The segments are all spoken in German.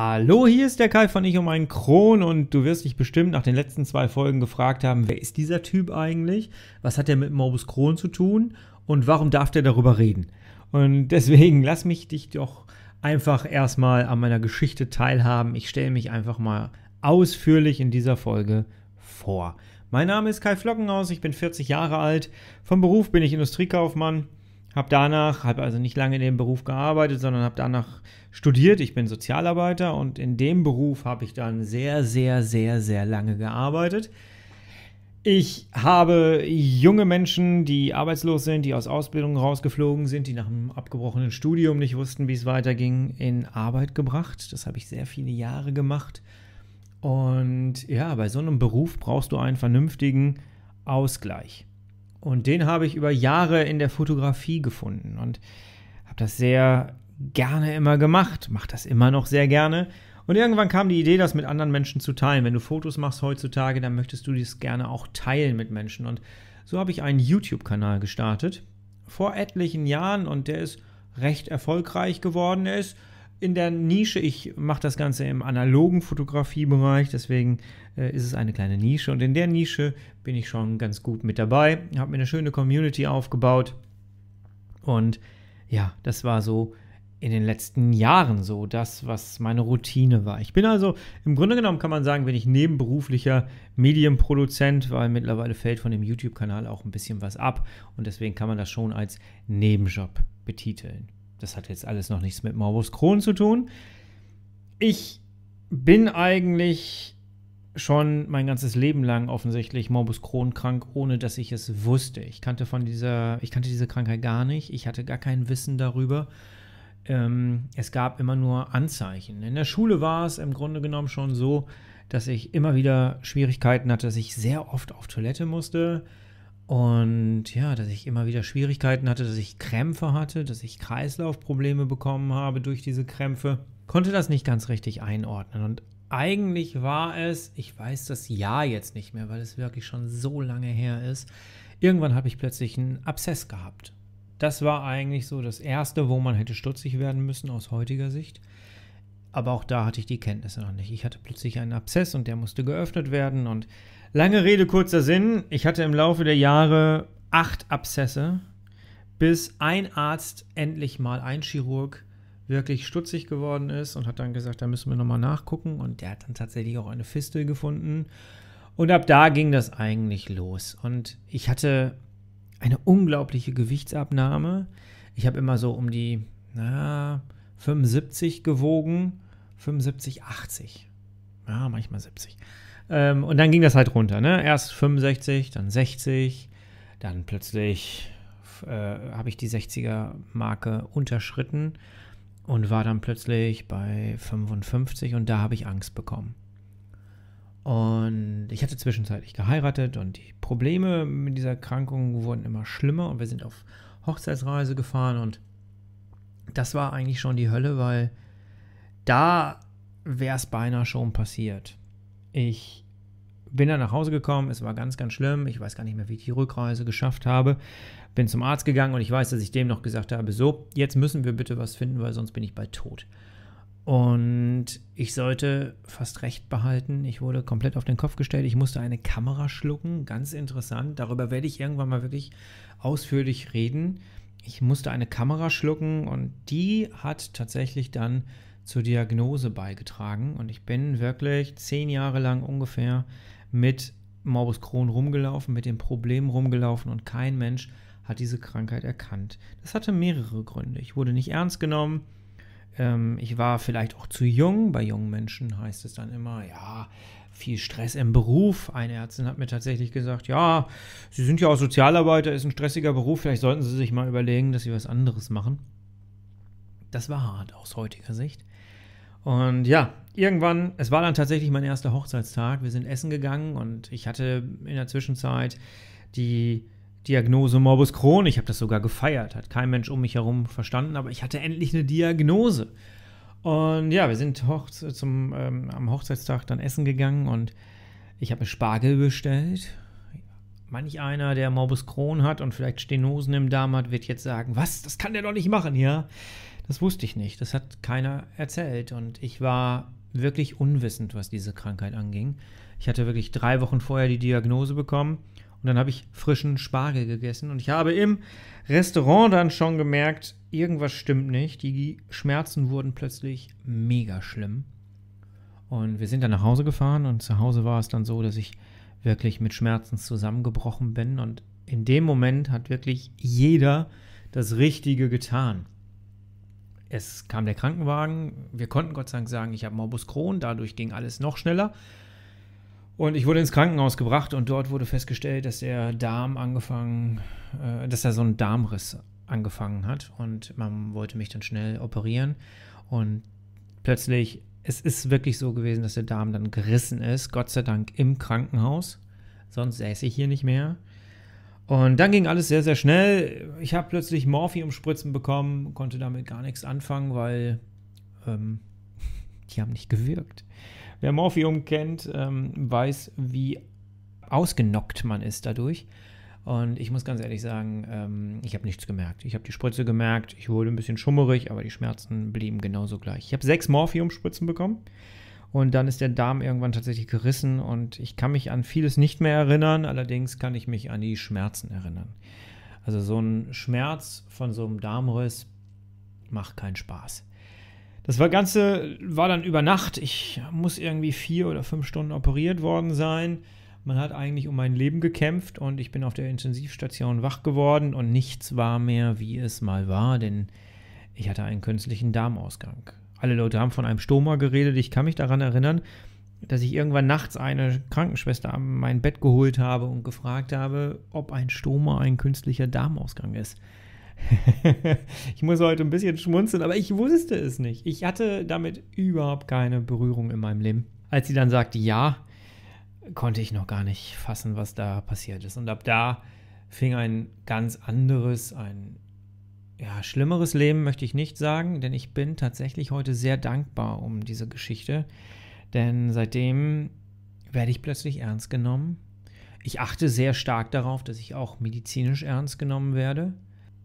Hallo, hier ist der Kai von Ich um einen Kron und du wirst dich bestimmt nach den letzten zwei Folgen gefragt haben, wer ist dieser Typ eigentlich? Was hat er mit Morbus Kron zu tun? Und warum darf der darüber reden? Und deswegen lass mich dich doch einfach erstmal an meiner Geschichte teilhaben. Ich stelle mich einfach mal ausführlich in dieser Folge vor. Mein Name ist Kai Flockenhaus, ich bin 40 Jahre alt. Vom Beruf bin ich Industriekaufmann habe danach, habe also nicht lange in dem Beruf gearbeitet, sondern habe danach studiert. Ich bin Sozialarbeiter und in dem Beruf habe ich dann sehr, sehr, sehr, sehr lange gearbeitet. Ich habe junge Menschen, die arbeitslos sind, die aus Ausbildung rausgeflogen sind, die nach einem abgebrochenen Studium nicht wussten, wie es weiterging, in Arbeit gebracht. Das habe ich sehr viele Jahre gemacht. Und ja, bei so einem Beruf brauchst du einen vernünftigen Ausgleich. Und den habe ich über Jahre in der Fotografie gefunden und habe das sehr gerne immer gemacht, mache das immer noch sehr gerne. Und irgendwann kam die Idee, das mit anderen Menschen zu teilen. Wenn du Fotos machst heutzutage, dann möchtest du das gerne auch teilen mit Menschen. Und so habe ich einen YouTube-Kanal gestartet vor etlichen Jahren und der ist recht erfolgreich geworden. Er ist in der Nische. Ich mache das Ganze im analogen Fotografiebereich, deswegen äh, ist es eine kleine Nische. Und in der Nische bin ich schon ganz gut mit dabei, habe mir eine schöne Community aufgebaut. Und ja, das war so in den letzten Jahren so das, was meine Routine war. Ich bin also, im Grunde genommen kann man sagen, bin ich nebenberuflicher Medienproduzent, weil mittlerweile fällt von dem YouTube-Kanal auch ein bisschen was ab und deswegen kann man das schon als Nebenjob betiteln. Das hat jetzt alles noch nichts mit Morbus Crohn zu tun. Ich bin eigentlich schon mein ganzes Leben lang offensichtlich Morbus Crohn krank, ohne dass ich es wusste. Ich kannte von dieser, ich kannte diese Krankheit gar nicht. Ich hatte gar kein Wissen darüber. Ähm, es gab immer nur Anzeichen. In der Schule war es im Grunde genommen schon so, dass ich immer wieder Schwierigkeiten hatte, dass ich sehr oft auf Toilette musste. Und ja, dass ich immer wieder Schwierigkeiten hatte, dass ich Krämpfe hatte, dass ich Kreislaufprobleme bekommen habe durch diese Krämpfe. Konnte das nicht ganz richtig einordnen. Und eigentlich war es, ich weiß das Jahr jetzt nicht mehr, weil es wirklich schon so lange her ist, irgendwann habe ich plötzlich einen Abszess gehabt. Das war eigentlich so das Erste, wo man hätte stutzig werden müssen aus heutiger Sicht. Aber auch da hatte ich die Kenntnisse noch nicht. Ich hatte plötzlich einen Abszess und der musste geöffnet werden. Und lange Rede, kurzer Sinn. Ich hatte im Laufe der Jahre acht Abszesse, bis ein Arzt endlich mal ein Chirurg wirklich stutzig geworden ist und hat dann gesagt, da müssen wir nochmal nachgucken. Und der hat dann tatsächlich auch eine Fistel gefunden. Und ab da ging das eigentlich los. Und ich hatte eine unglaubliche Gewichtsabnahme. Ich habe immer so um die, na, 75 gewogen, 75, 80. Ja, manchmal 70. Ähm, und dann ging das halt runter. Ne? Erst 65, dann 60, dann plötzlich äh, habe ich die 60er-Marke unterschritten und war dann plötzlich bei 55 und da habe ich Angst bekommen. Und ich hatte zwischenzeitlich geheiratet und die Probleme mit dieser Erkrankung wurden immer schlimmer und wir sind auf Hochzeitsreise gefahren und das war eigentlich schon die Hölle, weil da wäre es beinahe schon passiert. Ich bin dann nach Hause gekommen, es war ganz, ganz schlimm. Ich weiß gar nicht mehr, wie ich die Rückreise geschafft habe. Bin zum Arzt gegangen und ich weiß, dass ich dem noch gesagt habe: So, jetzt müssen wir bitte was finden, weil sonst bin ich bald tot. Und ich sollte fast recht behalten. Ich wurde komplett auf den Kopf gestellt. Ich musste eine Kamera schlucken. Ganz interessant. Darüber werde ich irgendwann mal wirklich ausführlich reden ich musste eine Kamera schlucken und die hat tatsächlich dann zur Diagnose beigetragen. Und ich bin wirklich zehn Jahre lang ungefähr mit Morbus Crohn rumgelaufen, mit dem Problem rumgelaufen und kein Mensch hat diese Krankheit erkannt. Das hatte mehrere Gründe. Ich wurde nicht ernst genommen. Ähm, ich war vielleicht auch zu jung. Bei jungen Menschen heißt es dann immer, ja, viel Stress im Beruf. Eine Ärztin hat mir tatsächlich gesagt, ja, Sie sind ja auch Sozialarbeiter, ist ein stressiger Beruf, vielleicht sollten Sie sich mal überlegen, dass Sie was anderes machen. Das war hart aus heutiger Sicht. Und ja, irgendwann, es war dann tatsächlich mein erster Hochzeitstag. Wir sind essen gegangen und ich hatte in der Zwischenzeit die Diagnose Morbus Crohn. Ich habe das sogar gefeiert, hat kein Mensch um mich herum verstanden, aber ich hatte endlich eine Diagnose. Und ja, wir sind hoch, zum, ähm, am Hochzeitstag dann essen gegangen und ich habe mir Spargel bestellt. Manch einer, der Morbus Crohn hat und vielleicht Stenosen im Darm hat, wird jetzt sagen, was, das kann der doch nicht machen, ja? Das wusste ich nicht, das hat keiner erzählt und ich war wirklich unwissend, was diese Krankheit anging. Ich hatte wirklich drei Wochen vorher die Diagnose bekommen und dann habe ich frischen Spargel gegessen. Und ich habe im Restaurant dann schon gemerkt, irgendwas stimmt nicht. Die Schmerzen wurden plötzlich mega schlimm. Und wir sind dann nach Hause gefahren und zu Hause war es dann so, dass ich wirklich mit Schmerzen zusammengebrochen bin. Und in dem Moment hat wirklich jeder das Richtige getan. Es kam der Krankenwagen. Wir konnten Gott sei Dank sagen, ich habe Morbus Crohn. Dadurch ging alles noch schneller. Und ich wurde ins Krankenhaus gebracht und dort wurde festgestellt, dass der Darm angefangen, äh, dass da so ein Darmriss angefangen hat und man wollte mich dann schnell operieren und plötzlich, es ist wirklich so gewesen, dass der Darm dann gerissen ist, Gott sei Dank im Krankenhaus, sonst säße ich hier nicht mehr. Und dann ging alles sehr, sehr schnell. Ich habe plötzlich Morphiumspritzen bekommen, konnte damit gar nichts anfangen, weil ähm, die haben nicht gewirkt. Wer Morphium kennt, ähm, weiß, wie ausgenockt man ist dadurch. Und ich muss ganz ehrlich sagen, ähm, ich habe nichts gemerkt. Ich habe die Spritze gemerkt, ich wurde ein bisschen schummerig, aber die Schmerzen blieben genauso gleich. Ich habe sechs Morphium-Spritzen bekommen und dann ist der Darm irgendwann tatsächlich gerissen und ich kann mich an vieles nicht mehr erinnern, allerdings kann ich mich an die Schmerzen erinnern. Also so ein Schmerz von so einem Darmriss macht keinen Spaß. Das war Ganze war dann über Nacht. Ich muss irgendwie vier oder fünf Stunden operiert worden sein. Man hat eigentlich um mein Leben gekämpft und ich bin auf der Intensivstation wach geworden und nichts war mehr, wie es mal war, denn ich hatte einen künstlichen Darmausgang. Alle Leute haben von einem Stoma geredet. Ich kann mich daran erinnern, dass ich irgendwann nachts eine Krankenschwester an mein Bett geholt habe und gefragt habe, ob ein Stoma ein künstlicher Darmausgang ist. ich muss heute ein bisschen schmunzeln, aber ich wusste es nicht. Ich hatte damit überhaupt keine Berührung in meinem Leben. Als sie dann sagte ja, konnte ich noch gar nicht fassen, was da passiert ist. Und ab da fing ein ganz anderes, ein ja, schlimmeres Leben möchte ich nicht sagen, denn ich bin tatsächlich heute sehr dankbar um diese Geschichte. Denn seitdem werde ich plötzlich ernst genommen. Ich achte sehr stark darauf, dass ich auch medizinisch ernst genommen werde.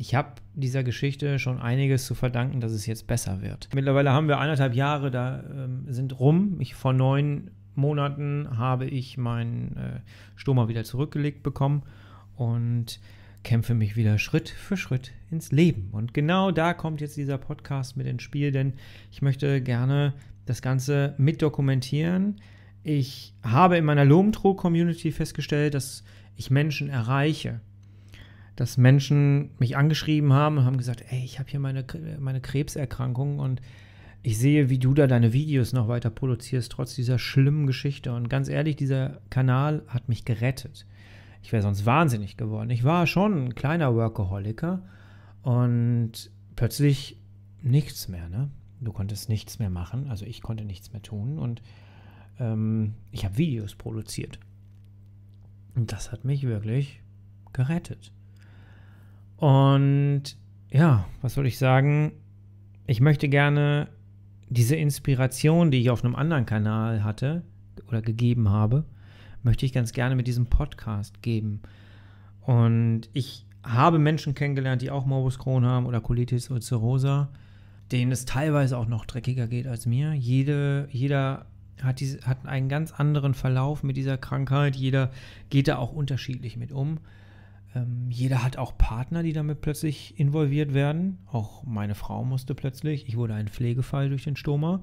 Ich habe dieser Geschichte schon einiges zu verdanken, dass es jetzt besser wird. Mittlerweile haben wir eineinhalb Jahre da ähm, sind rum. Ich vor neun Monaten habe ich meinen äh, Stoma wieder zurückgelegt bekommen und kämpfe mich wieder Schritt für Schritt ins Leben. Und genau da kommt jetzt dieser Podcast mit ins Spiel, denn ich möchte gerne das Ganze mitdokumentieren. Ich habe in meiner Lomtro-Community festgestellt, dass ich Menschen erreiche dass Menschen mich angeschrieben haben und haben gesagt, ey, ich habe hier meine, meine Krebserkrankung und ich sehe, wie du da deine Videos noch weiter produzierst, trotz dieser schlimmen Geschichte. Und ganz ehrlich, dieser Kanal hat mich gerettet. Ich wäre sonst wahnsinnig geworden. Ich war schon ein kleiner Workaholiker und plötzlich nichts mehr, ne? Du konntest nichts mehr machen, also ich konnte nichts mehr tun und ähm, ich habe Videos produziert. Und das hat mich wirklich gerettet. Und ja, was soll ich sagen? Ich möchte gerne diese Inspiration, die ich auf einem anderen Kanal hatte oder gegeben habe, möchte ich ganz gerne mit diesem Podcast geben. Und ich habe Menschen kennengelernt, die auch Morbus Crohn haben oder Colitis ulcerosa, denen es teilweise auch noch dreckiger geht als mir. Jede, jeder hat, diese, hat einen ganz anderen Verlauf mit dieser Krankheit. Jeder geht da auch unterschiedlich mit um. Ähm, jeder hat auch Partner, die damit plötzlich involviert werden. Auch meine Frau musste plötzlich. Ich wurde ein Pflegefall durch den Stoma.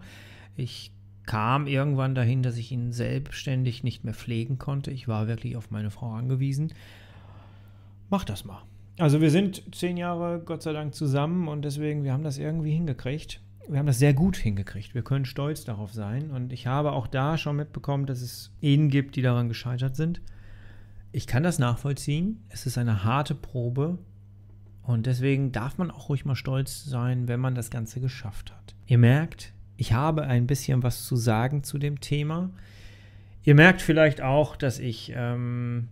Ich kam irgendwann dahin, dass ich ihn selbstständig nicht mehr pflegen konnte. Ich war wirklich auf meine Frau angewiesen. Mach das mal. Also wir sind zehn Jahre, Gott sei Dank, zusammen und deswegen, wir haben das irgendwie hingekriegt. Wir haben das sehr gut hingekriegt. Wir können stolz darauf sein. Und ich habe auch da schon mitbekommen, dass es Ehen gibt, die daran gescheitert sind ich kann das nachvollziehen. Es ist eine harte Probe. Und deswegen darf man auch ruhig mal stolz sein, wenn man das Ganze geschafft hat. Ihr merkt, ich habe ein bisschen was zu sagen zu dem Thema. Ihr merkt vielleicht auch, dass ich ähm,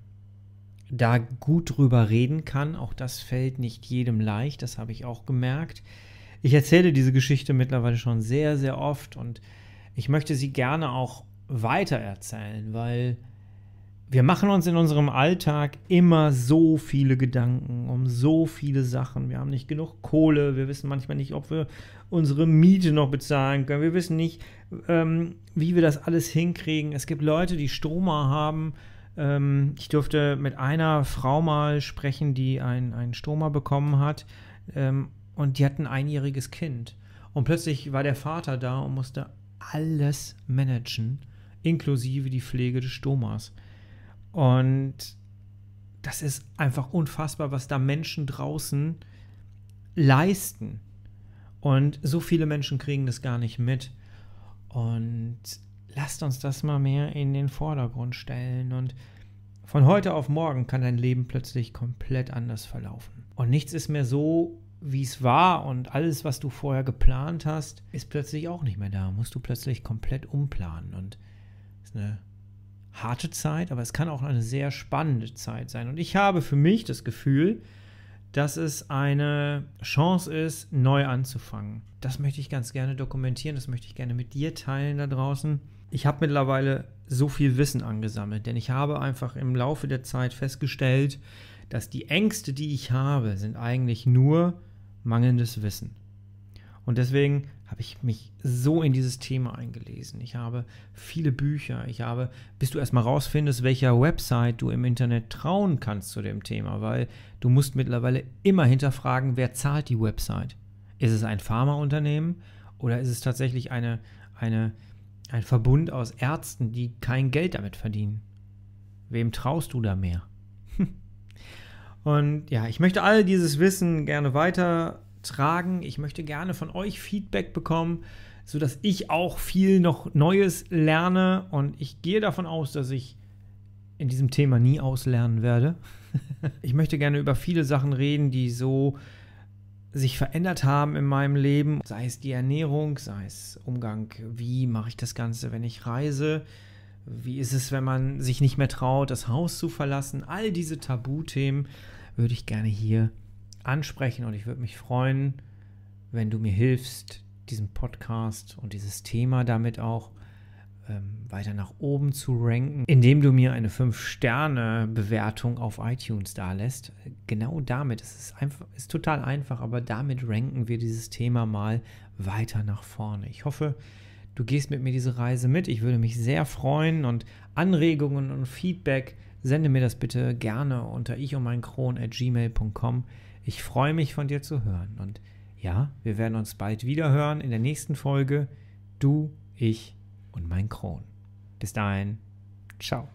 da gut drüber reden kann. Auch das fällt nicht jedem leicht, das habe ich auch gemerkt. Ich erzähle diese Geschichte mittlerweile schon sehr, sehr oft und ich möchte sie gerne auch weiter erzählen, weil wir machen uns in unserem Alltag immer so viele Gedanken um so viele Sachen. Wir haben nicht genug Kohle, wir wissen manchmal nicht, ob wir unsere Miete noch bezahlen können, wir wissen nicht, ähm, wie wir das alles hinkriegen. Es gibt Leute, die Stoma haben. Ähm, ich durfte mit einer Frau mal sprechen, die ein, einen Stoma bekommen hat ähm, und die hat ein einjähriges Kind. Und plötzlich war der Vater da und musste alles managen, inklusive die Pflege des Stomas. Und das ist einfach unfassbar, was da Menschen draußen leisten. Und so viele Menschen kriegen das gar nicht mit. Und lasst uns das mal mehr in den Vordergrund stellen. Und von heute auf morgen kann dein Leben plötzlich komplett anders verlaufen. Und nichts ist mehr so, wie es war. Und alles, was du vorher geplant hast, ist plötzlich auch nicht mehr da. Musst du plötzlich komplett umplanen. Und das ist eine harte Zeit, aber es kann auch eine sehr spannende Zeit sein. Und ich habe für mich das Gefühl, dass es eine Chance ist, neu anzufangen. Das möchte ich ganz gerne dokumentieren, das möchte ich gerne mit dir teilen da draußen. Ich habe mittlerweile so viel Wissen angesammelt, denn ich habe einfach im Laufe der Zeit festgestellt, dass die Ängste, die ich habe, sind eigentlich nur mangelndes Wissen. Und deswegen habe ich mich so in dieses Thema eingelesen. Ich habe viele Bücher. Ich habe, bis du erstmal rausfindest, welcher Website du im Internet trauen kannst zu dem Thema, weil du musst mittlerweile immer hinterfragen, wer zahlt die Website. Ist es ein Pharmaunternehmen oder ist es tatsächlich eine, eine, ein Verbund aus Ärzten, die kein Geld damit verdienen? Wem traust du da mehr? Und ja, ich möchte all dieses Wissen gerne weiter tragen. Ich möchte gerne von euch Feedback bekommen, sodass ich auch viel noch Neues lerne. Und ich gehe davon aus, dass ich in diesem Thema nie auslernen werde. ich möchte gerne über viele Sachen reden, die so sich verändert haben in meinem Leben, sei es die Ernährung, sei es Umgang, wie mache ich das Ganze, wenn ich reise, wie ist es, wenn man sich nicht mehr traut, das Haus zu verlassen, all diese Tabuthemen würde ich gerne hier ansprechen und ich würde mich freuen, wenn du mir hilfst, diesen Podcast und dieses Thema damit auch ähm, weiter nach oben zu ranken, indem du mir eine 5-Sterne-Bewertung auf iTunes da Genau damit, es ist, einfach, ist total einfach, aber damit ranken wir dieses Thema mal weiter nach vorne. Ich hoffe, du gehst mit mir diese Reise mit. Ich würde mich sehr freuen und Anregungen und Feedback sende mir das bitte gerne unter ich und mein Kron at gmail.com. Ich freue mich, von dir zu hören. Und ja, wir werden uns bald wieder hören in der nächsten Folge. Du, ich und mein Kron. Bis dahin, ciao.